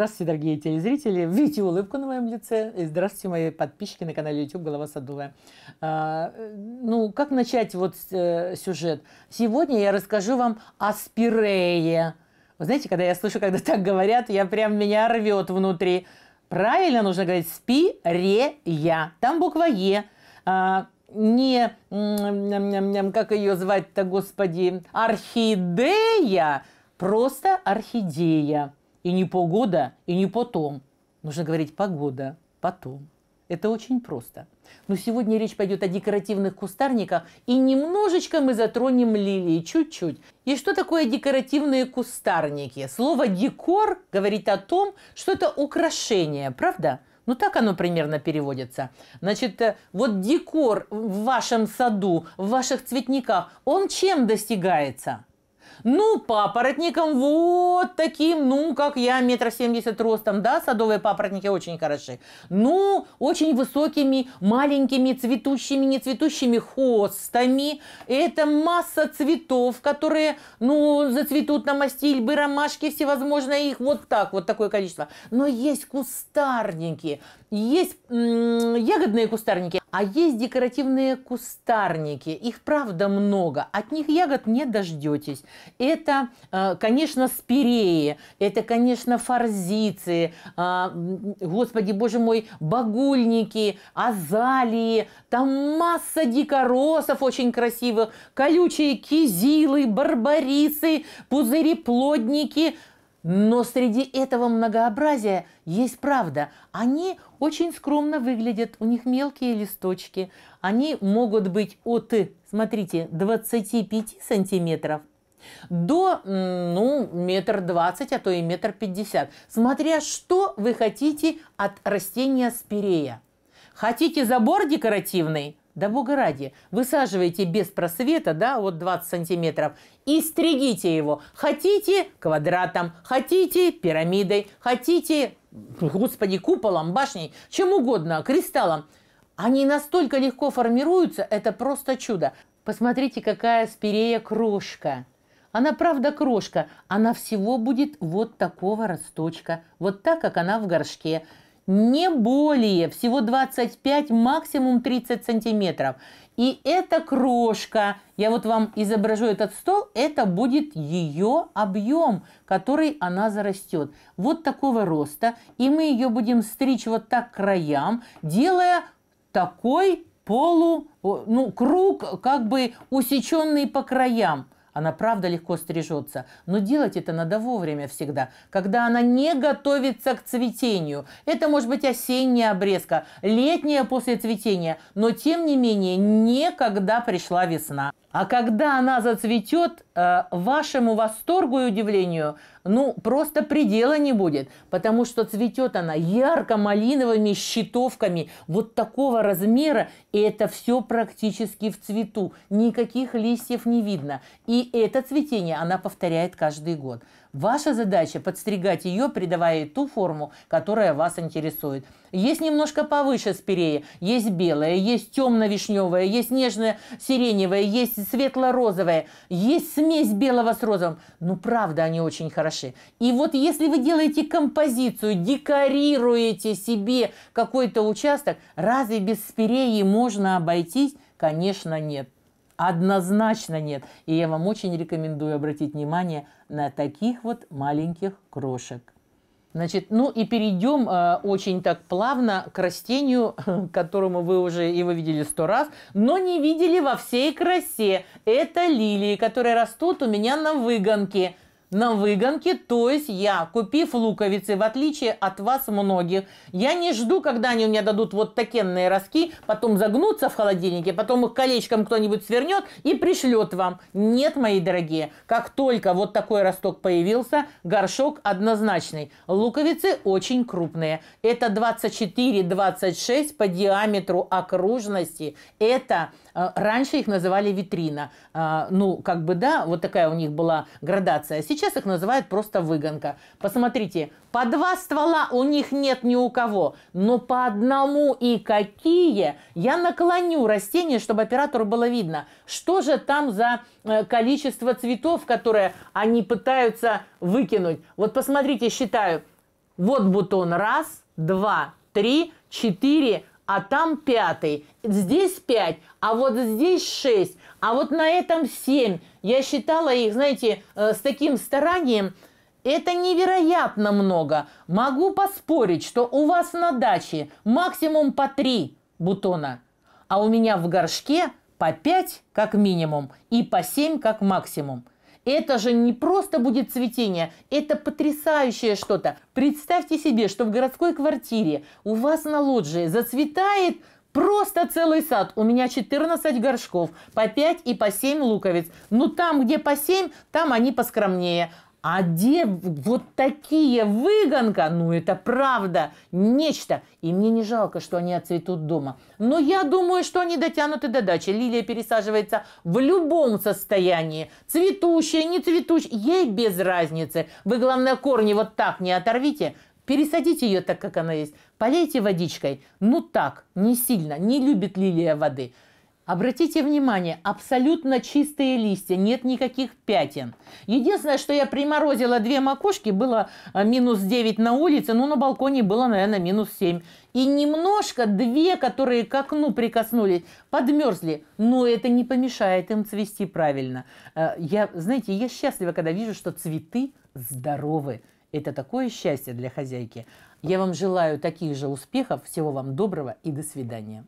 Здравствуйте, дорогие телезрители. Видите улыбку на моем лице? И здравствуйте, мои подписчики на канале YouTube «Голова садовая". А, э, ну, как начать вот э, сюжет? Сегодня я расскажу вам о спирее. Вы знаете, когда я слышу, когда так говорят, я прям меня рвет внутри. Правильно нужно говорить спирея. Там буква «е». А, не, как ее звать-то, господи, орхидея, просто орхидея. И не полгода, и не потом. Нужно говорить погода, потом. Это очень просто. Но сегодня речь пойдет о декоративных кустарниках, и немножечко мы затронем лилии, чуть-чуть. И что такое декоративные кустарники? Слово «декор» говорит о том, что это украшение, правда? Ну, так оно примерно переводится. Значит, э, вот декор в вашем саду, в ваших цветниках, он чем достигается? Ну, папоротником вот таким, ну, как я, метров семьдесят ростом, да, садовые папоротники очень хороши. Ну, очень высокими, маленькими, цветущими, не цветущими хостами. Это масса цветов, которые, ну, зацветут на мастильбы, ромашки всевозможные, их вот так, вот такое количество. Но есть кустарники, есть ягодные кустарники, а есть декоративные кустарники, их правда много, от них ягод не дождетесь. Это, э, конечно, спиреи, это, конечно, форзицы, а, господи, боже мой, багульники, азалии, там масса дикоросов очень красивых, колючие кизилы, барбарисы, пузыреплодники, но среди этого многообразия есть правда. Они очень скромно выглядят, у них мелкие листочки. Они могут быть от, смотрите, 25 сантиметров до, ну, метр двадцать, а то и метр пятьдесят. Смотря что вы хотите от растения спирея. Хотите забор декоративный? Да бога ради, высаживайте без просвета, да, вот 20 сантиметров, и стригите его. Хотите квадратом, хотите пирамидой, хотите, господи, куполом, башней, чем угодно, кристаллом. Они настолько легко формируются, это просто чудо. Посмотрите, какая спирея крошка. Она правда крошка, она всего будет вот такого росточка, вот так, как она в горшке не более, всего 25, максимум 30 сантиметров. И эта крошка, я вот вам изображу этот стол, это будет ее объем, который она зарастет. Вот такого роста. И мы ее будем стричь вот так к краям, делая такой полу, ну, круг, как бы усеченный по краям. Она правда легко стрижется, но делать это надо вовремя всегда, когда она не готовится к цветению. Это может быть осенняя обрезка, летняя после цветения, но тем не менее никогда пришла весна. А когда она зацветет, э, вашему восторгу и удивлению, ну, просто предела не будет, потому что цветет она ярко-малиновыми щитовками вот такого размера, и это все практически в цвету. Никаких листьев не видно. И и это цветение она повторяет каждый год. Ваша задача подстригать ее, придавая ей ту форму, которая вас интересует. Есть немножко повыше спирея, есть белая, есть темно-вишневая, есть нежно-сиреневая, есть светло-розовая, есть смесь белого с розовым. Ну, правда, они очень хороши. И вот если вы делаете композицию, декорируете себе какой-то участок, разве без спиреи можно обойтись? Конечно, нет. Однозначно нет. И я вам очень рекомендую обратить внимание на таких вот маленьких крошек. Значит, ну и перейдем э, очень так плавно к растению, которому вы уже его видели сто раз, но не видели во всей красе. Это лилии, которые растут у меня на выгонке на выгонке, то есть я, купив луковицы, в отличие от вас многих, я не жду, когда они у меня дадут вот такенные ростки, потом загнутся в холодильнике, потом их колечком кто-нибудь свернет и пришлет вам. Нет, мои дорогие, как только вот такой росток появился, горшок однозначный. Луковицы очень крупные. Это 24-26 по диаметру окружности. Это э, раньше их называли витрина. Э, ну, как бы да, вот такая у них была градация. Сейчас Сейчас их называют просто выгонка. Посмотрите, по два ствола у них нет ни у кого, но по одному и какие. Я наклоню растение, чтобы оператору было видно, что же там за э, количество цветов, которые они пытаются выкинуть. Вот посмотрите, считаю. Вот бутон раз, два, три, четыре, а там пятый. Здесь пять, а вот здесь шесть, а вот на этом семь. Я считала их, знаете, э, с таким старанием, это невероятно много. Могу поспорить, что у вас на даче максимум по три бутона, а у меня в горшке по пять как минимум и по семь как максимум. Это же не просто будет цветение, это потрясающее что-то. Представьте себе, что в городской квартире у вас на лоджии зацветает Просто целый сад. У меня 14 горшков, по 5 и по 7 луковиц. Ну, там, где по 7, там они поскромнее. А где вот такие выгонка? Ну, это правда, нечто. И мне не жалко, что они отцветут дома. Но я думаю, что они дотянуты до дачи. Лилия пересаживается в любом состоянии. Цветущая, не цветущая, ей без разницы. Вы, главное, корни вот так не оторвите. Пересадите ее так, как она есть. Полейте водичкой. Ну так, не сильно. Не любит лилия воды. Обратите внимание, абсолютно чистые листья, нет никаких пятен. Единственное, что я приморозила две макушки, было э, минус 9 на улице, ну на балконе было, наверное, минус 7. И немножко две, которые к окну прикоснулись, подмерзли. Но это не помешает им цвести правильно. Э, я, знаете, я счастлива, когда вижу, что цветы здоровы. Это такое счастье для хозяйки. Я вам желаю таких же успехов. Всего вам доброго и до свидания.